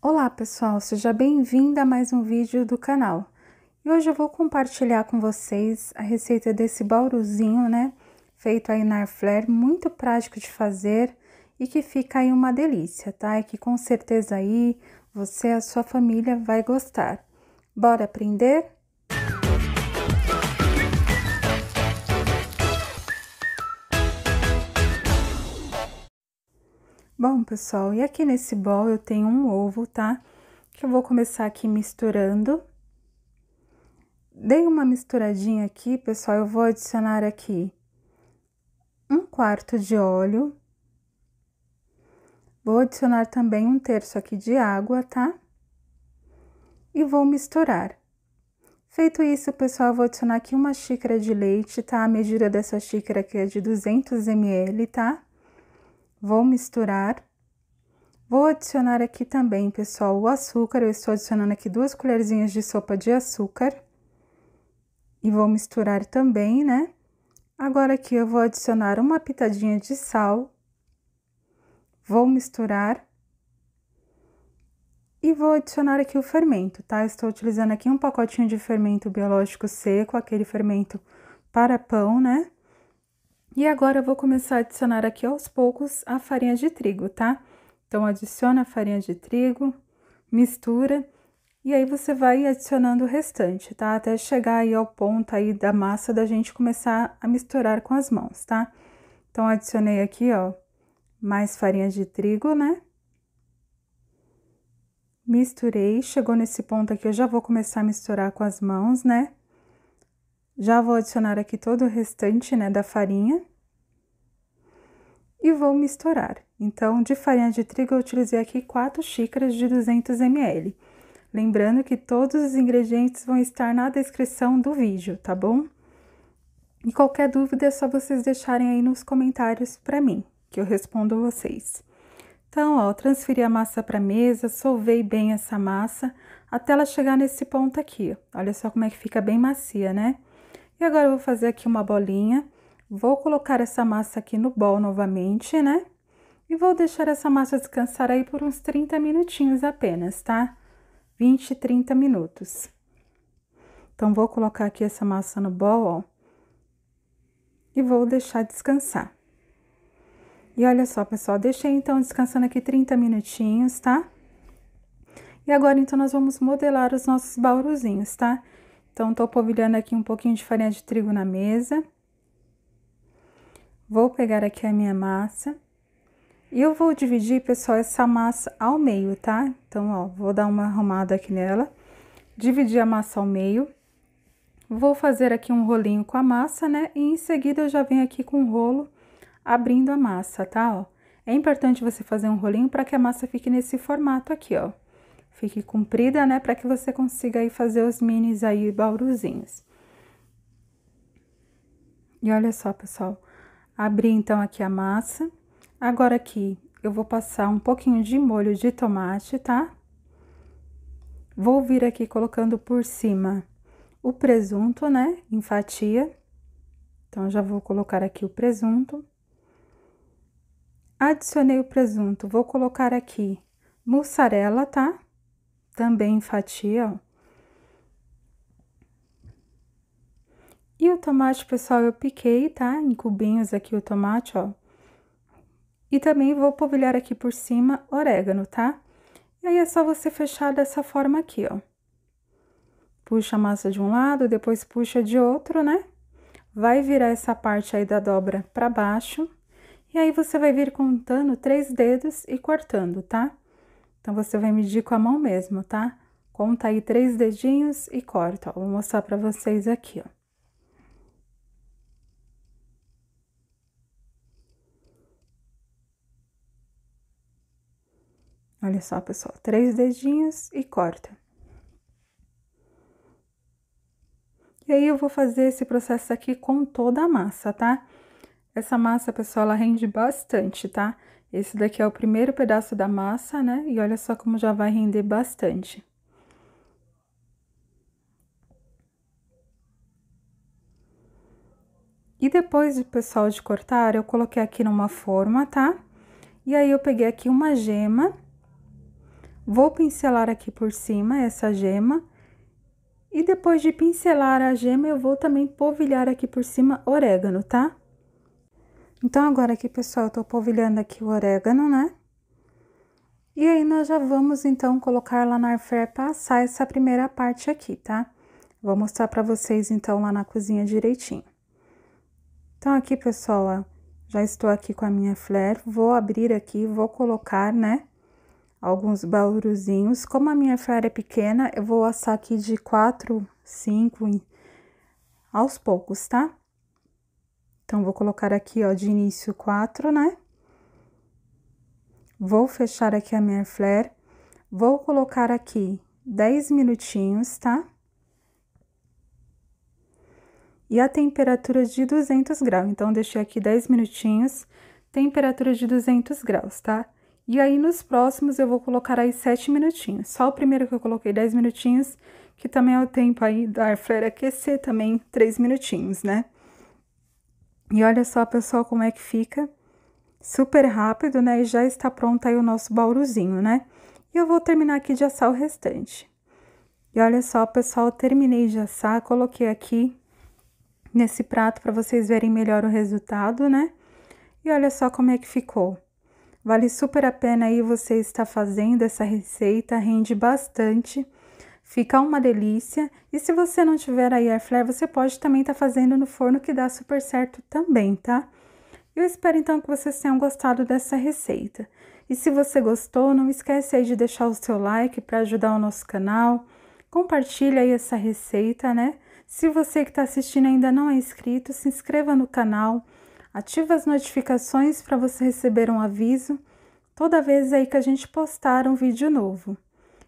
Olá pessoal, seja bem vindo a mais um vídeo do canal. E hoje eu vou compartilhar com vocês a receita desse bauruzinho, né? Feito aí na Airflare, muito prático de fazer e que fica aí uma delícia, tá? E que com certeza aí você e a sua família vai gostar. Bora aprender? Bom, pessoal, e aqui nesse bol eu tenho um ovo, tá? Que eu vou começar aqui misturando. Dei uma misturadinha aqui, pessoal, eu vou adicionar aqui um quarto de óleo. Vou adicionar também um terço aqui de água, tá? E vou misturar. Feito isso, pessoal, eu vou adicionar aqui uma xícara de leite, tá? A medida dessa xícara aqui é de 200 ml, Tá? Vou misturar. Vou adicionar aqui também, pessoal, o açúcar. Eu estou adicionando aqui duas colherzinhas de sopa de açúcar. E vou misturar também, né? Agora aqui eu vou adicionar uma pitadinha de sal. Vou misturar. E vou adicionar aqui o fermento, tá? Eu estou utilizando aqui um pacotinho de fermento biológico seco, aquele fermento para pão, né? E agora eu vou começar a adicionar aqui aos poucos a farinha de trigo, tá? Então, adiciona a farinha de trigo, mistura, e aí você vai adicionando o restante, tá? Até chegar aí ao ponto aí da massa da gente começar a misturar com as mãos, tá? Então, adicionei aqui, ó, mais farinha de trigo, né? Misturei, chegou nesse ponto aqui, eu já vou começar a misturar com as mãos, né? Já vou adicionar aqui todo o restante, né, da farinha. E vou misturar. Então, de farinha de trigo, eu utilizei aqui 4 xícaras de 200 ml. Lembrando que todos os ingredientes vão estar na descrição do vídeo, tá bom? E qualquer dúvida é só vocês deixarem aí nos comentários para mim, que eu respondo vocês. Então, ó, transferi a massa para a mesa, solvei bem essa massa até ela chegar nesse ponto aqui. Olha só como é que fica bem macia, né? E agora eu vou fazer aqui uma bolinha. Vou colocar essa massa aqui no bol novamente, né? E vou deixar essa massa descansar aí por uns 30 minutinhos apenas, tá? 20, 30 minutos. Então, vou colocar aqui essa massa no bol, ó. E vou deixar descansar. E olha só, pessoal, deixei então descansando aqui 30 minutinhos, tá? E agora, então, nós vamos modelar os nossos bauruzinhos, tá? Tá? Então, estou polvilhando aqui um pouquinho de farinha de trigo na mesa. Vou pegar aqui a minha massa. E eu vou dividir, pessoal, essa massa ao meio, tá? Então, ó, vou dar uma arrumada aqui nela. Dividir a massa ao meio. Vou fazer aqui um rolinho com a massa, né? E em seguida eu já venho aqui com o rolo abrindo a massa, tá? Ó, é importante você fazer um rolinho para que a massa fique nesse formato aqui, ó fique comprida, né? Para que você consiga aí fazer os minis aí bauruzinhos. E olha só, pessoal. Abri então aqui a massa. Agora aqui eu vou passar um pouquinho de molho de tomate, tá? Vou vir aqui colocando por cima o presunto, né? Em fatia. Então, já vou colocar aqui o presunto. Adicionei o presunto, vou colocar aqui mussarela, tá? também fatia E o tomate, pessoal, eu piquei, tá? Em cubinhos aqui o tomate, ó. E também vou polvilhar aqui por cima orégano, tá? E aí é só você fechar dessa forma aqui, ó. Puxa a massa de um lado, depois puxa de outro, né? Vai virar essa parte aí da dobra para baixo. E aí você vai vir contando três dedos e cortando, tá? Então, você vai medir com a mão mesmo, tá? Conta aí três dedinhos e corta. Ó. Vou mostrar pra vocês aqui, ó. Olha só, pessoal, três dedinhos e corta. E aí, eu vou fazer esse processo aqui com toda a massa, tá? Essa massa, pessoal, ela rende bastante, tá? Esse daqui é o primeiro pedaço da massa, né? E olha só como já vai render bastante. E depois do pessoal de cortar, eu coloquei aqui numa forma, tá? E aí, eu peguei aqui uma gema, vou pincelar aqui por cima essa gema. E depois de pincelar a gema, eu vou também polvilhar aqui por cima orégano, tá? Tá? Então, agora aqui, pessoal, eu tô polvilhando aqui o orégano, né? E aí, nós já vamos, então, colocar lá na airfare passar essa primeira parte aqui, tá? Vou mostrar pra vocês, então, lá na cozinha direitinho. Então, aqui, pessoal, ó, já estou aqui com a minha flare, vou abrir aqui, vou colocar, né, alguns bauruzinhos. Como a minha flare é pequena, eu vou assar aqui de quatro, cinco, aos poucos, tá? Então, vou colocar aqui, ó, de início quatro, né? Vou fechar aqui a minha flare. Vou colocar aqui 10 minutinhos, tá? E a temperatura de 200 graus. Então, deixei aqui 10 minutinhos, temperatura de 200 graus, tá? E aí, nos próximos, eu vou colocar aí 7 minutinhos. Só o primeiro que eu coloquei 10 minutinhos, que também é o tempo aí da airflare aquecer também 3 minutinhos, né? E olha só, pessoal, como é que fica. Super rápido, né? E já está pronto aí o nosso bauruzinho, né? E eu vou terminar aqui de assar o restante. E olha só, pessoal, terminei de assar, coloquei aqui nesse prato para vocês verem melhor o resultado, né? E olha só como é que ficou. Vale super a pena aí você estar fazendo essa receita, rende bastante. Fica uma delícia. E se você não tiver a air você pode também estar tá fazendo no forno que dá super certo também, tá? Eu espero então que vocês tenham gostado dessa receita. E se você gostou, não esquece aí de deixar o seu like para ajudar o nosso canal. Compartilha aí essa receita, né? Se você que está assistindo ainda não é inscrito, se inscreva no canal, ative as notificações para você receber um aviso toda vez aí que a gente postar um vídeo novo